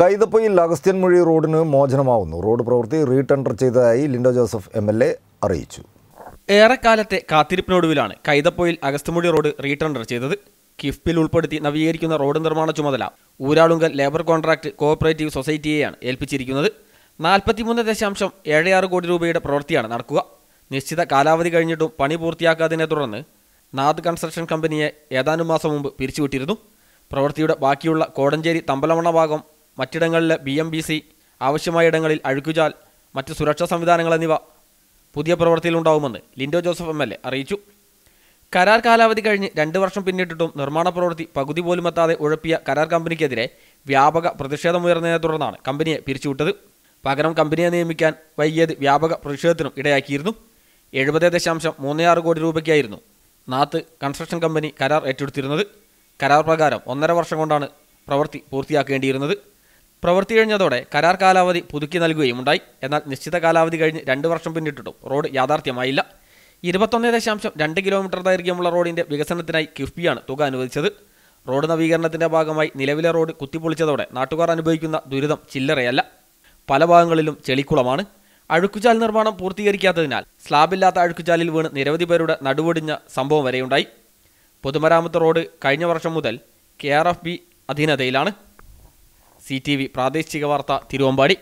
കൈതപ്പൊയിൽ അഗസ്ത്യൻമൊഴി റോഡിന് മോചനമാവുന്നു റോഡ് പ്രവൃത്തി റീടെൻഡർ ചെയ്തതായി Linto Joseph M L A അറിയിച്ചു ഏറെക്കാലത്തെ കാത്തിരിപ്പിനൊടുവിലാണ് കൈതപ്പൊയിൽ അഗസ്ത്യമുഴി റോഡ് റീടെൻഡർ ചെയ്തത് കിഫ്ബിൽ ഉൾപ്പെടുത്തി നവീകരിക്കുന്ന റോഡ് നിർമ്മാണ ചുമതല ഊരാളുങ്കൽ ലേബർ കോൺട്രാക്ട് കോഓപ്പറേറ്റീവ് സൊസൈറ്റിയെയാണ് ഏൽപ്പിച്ചിരിക്കുന്നത് നാൽപ്പത്തിമൂന്ന് ദശാംശം ഏഴ് ആറ് കോടി രൂപയുടെ പ്രവൃത്തിയാണ് നടക്കുക നിശ്ചിത കാലാവധി കഴിഞ്ഞിട്ടും പണി പൂർത്തിയാക്കാതിനെ തുടർന്ന് നാദ് കൺസ്ട്രക്ഷൻ കമ്പനിയെ ഏതാനും മാസം മുമ്പ് പിരിച്ചുവിട്ടിരുന്നു പ്രവൃത്തിയുടെ ബാക്കിയുള്ള കോടഞ്ചേരി തമ്പലമണ ഭാഗം മറ്റിടങ്ങളിൽ ബി എം ബി സി ആവശ്യമായ ഇടങ്ങളിൽ അഴുക്കുചാൽ മറ്റ് സുരക്ഷാ സംവിധാനങ്ങൾ എന്നിവ പുതിയ പ്രവൃത്തിയിലുണ്ടാവുമെന്ന് Linto Joseph M L A അറിയിച്ചു കരാർ കാലാവധി കഴിഞ്ഞ് രണ്ട് വർഷം പിന്നിട്ടിട്ടും നിർമ്മാണ പ്രവൃത്തി പകുതി പോലും എത്താതെ ഉഴപ്പിയ കരാർ കമ്പനിക്കെതിരെ വ്യാപക പ്രതിഷേധമുയർന്നതിനെ തുടർന്നാണ് കമ്പനിയെ പിരിച്ചുവിട്ടത് പകരം കമ്പനിയെ നിയമിക്കാൻ വൈകിയത് വ്യാപക പ്രതിഷേധത്തിനും ഇടയാക്കിയിരുന്നു എഴുപത് ദശാംശം മൂന്നേആറ് കോടി രൂപയ്ക്കായിരുന്നു നാത്ത് കൺസ്ട്രക്ഷൻ കമ്പനി കരാർ ഏറ്റെടുത്തിരുന്നത് കരാർ പ്രകാരം ഒന്നര വർഷം കൊണ്ടാണ് പ്രവൃത്തി പൂർത്തിയാക്കേണ്ടിയിരുന്നത് പ്രവൃത്തി കഴിഞ്ഞതോടെ കരാർ കാലാവധി പുതുക്കി ഉണ്ടായി എന്നാൽ നിശ്ചിത കാലാവധി കഴിഞ്ഞ് രണ്ട് വർഷം പിന്നിട്ടിട്ടും റോഡ് യാഥാർത്ഥ്യമായില്ല ഇരുപത്തൊന്ന് ദശാംശം രണ്ട് കിലോമീറ്റർ ദൈർഘ്യമുള്ള റോഡിന്റെ വികസനത്തിനായി കിഫ്ബിയാണ് തുക അനുവദിച്ചത് റോഡ് നവീകരണത്തിന്റെ ഭാഗമായി നിലവിലെ റോഡ് കുത്തിപ്പൊളിച്ചതോടെ നാട്ടുകാർ അനുഭവിക്കുന്ന ദുരിതം ചില്ലറയല്ല പല ഭാഗങ്ങളിലും ചെളിക്കുളമാണ് അഴുക്കുചാൽ നിർമ്മാണം പൂർത്തീകരിക്കാത്തതിനാൽ സ്ലാബില്ലാത്ത അഴുക്കുചാലിൽ വീണ് നിരവധി പേരുടെ നടുവൊടിഞ്ഞ സംഭവം വരെയുണ്ടായി പൊതുമരാമത്ത് റോഡ് കഴിഞ്ഞ വർഷം മുതൽ കെ ആർ എഫ് ബി അധീനതയിലാണ് സി പ്രാദേശിക വാർത്ത തിരുവമ്പാടി